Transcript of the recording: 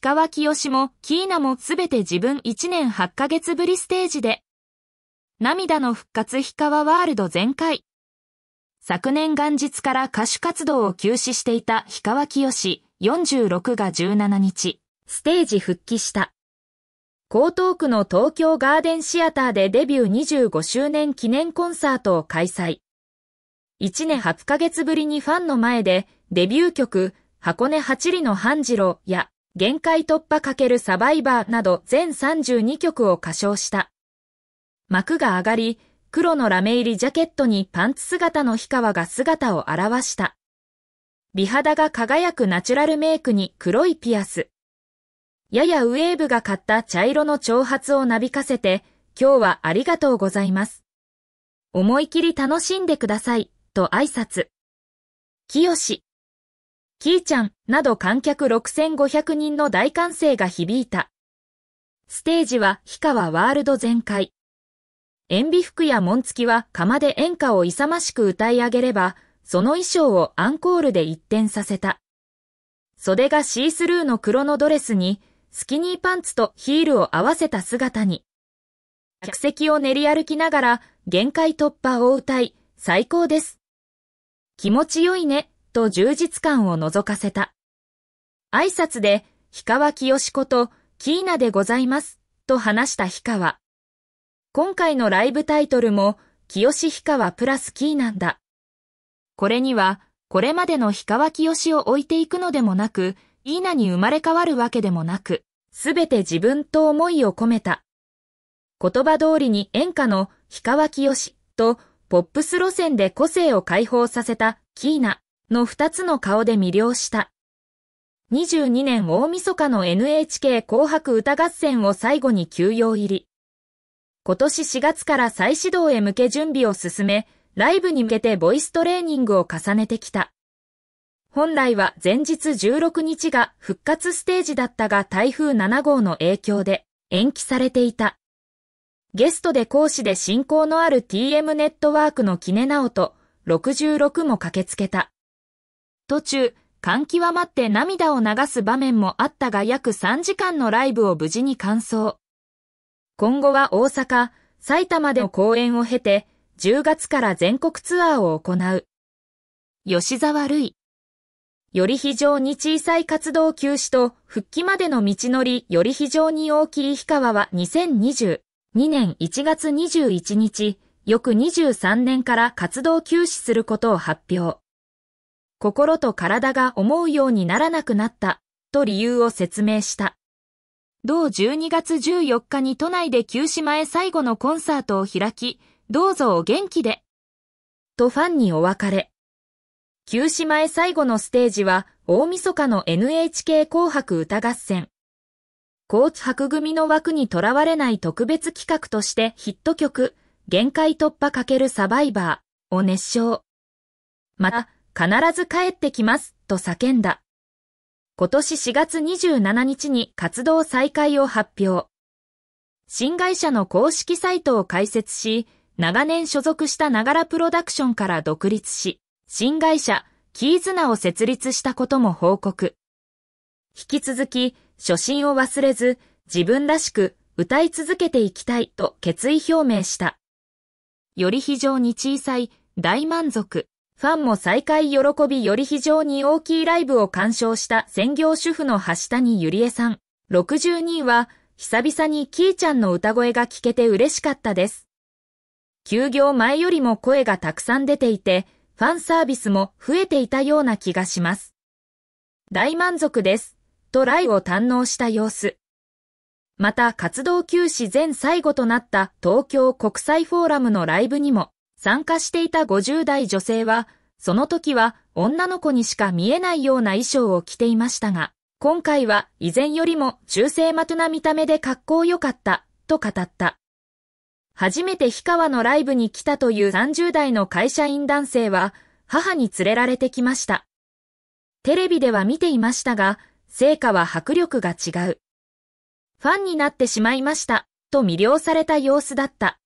氷川清もキーナもすべて自分1年8ヶ月ぶりステージで。涙の復活氷川ワールド全開。昨年元日から歌手活動を休止していた氷川清四し46が17日、ステージ復帰した。江東区の東京ガーデンシアターでデビュー25周年記念コンサートを開催。1年8ヶ月ぶりにファンの前でデビュー曲、箱根八里の半次郎や限界突破×サバイバーなど全32曲を歌唱した。幕が上がり、黒のラメ入りジャケットにパンツ姿の氷川が姿を現した。美肌が輝くナチュラルメイクに黒いピアス。ややウェーブが買った茶色の長髪をなびかせて、今日はありがとうございます。思い切り楽しんでください、と挨拶。清キーちゃんなど観客6500人の大歓声が響いた。ステージは氷川ワールド全開。塩ビ服や紋付きは釜で演歌を勇ましく歌い上げれば、その衣装をアンコールで一転させた。袖がシースルーの黒のドレスに、スキニーパンツとヒールを合わせた姿に。客席を練り歩きながら、限界突破を歌い、最高です。気持ちよいね、と充実感を覗かせた。挨拶で、氷川きよしこと、キーナでございます、と話した氷川。今回のライブタイトルも、きよし氷川プラスキーなんだ。これには、これまでの氷川きよしを置いていくのでもなく、イーナに生まれ変わるわけでもなく、すべて自分と思いを込めた。言葉通りに演歌の氷川きよしと、ポップス路線で個性を解放させたキーナ。の二つの顔で魅了した。22年大晦日の NHK 紅白歌合戦を最後に休養入り。今年4月から再始動へ向け準備を進め、ライブに向けてボイストレーニングを重ねてきた。本来は前日16日が復活ステージだったが台風7号の影響で延期されていた。ゲストで講師で親交のある TM ネットワークのキネナオと66も駆けつけた。途中、感極まって涙を流す場面もあったが約3時間のライブを無事に完走。今後は大阪、埼玉での公演を経て、10月から全国ツアーを行う。吉沢類。より非常に小さい活動休止と復帰までの道のりより非常に大きい氷川は2022年1月21日、翌23年から活動休止することを発表。心と体が思うようにならなくなった、と理由を説明した。同12月14日に都内で休止前最後のコンサートを開き、どうぞお元気で。とファンにお別れ。休止前最後のステージは、大晦日の NHK 紅白歌合戦。高知白組の枠にとらわれない特別企画としてヒット曲、限界突破×サバイバーを熱唱。また、必ず帰ってきます、と叫んだ。今年4月27日に活動再開を発表。新会社の公式サイトを開設し、長年所属したながらプロダクションから独立し、新会社、キーズナを設立したことも報告。引き続き、初心を忘れず、自分らしく歌い続けていきたいと決意表明した。より非常に小さい大満足。ファンも再会喜びより非常に大きいライブを鑑賞した専業主婦の橋谷ゆりえさん。62人は、久々にキーちゃんの歌声が聞けて嬉しかったです。休業前よりも声がたくさん出ていて、ファンサービスも増えていたような気がします。大満足です。とライを堪能した様子。また活動休止前最後となった東京国際フォーラムのライブにも参加していた50代女性はその時は女の子にしか見えないような衣装を着ていましたが、今回は以前よりも中性的な見た目で格好良かったと語った。初めて氷川のライブに来たという30代の会社員男性は母に連れられてきました。テレビでは見ていましたが、成果は迫力が違う。ファンになってしまいましたと魅了された様子だった。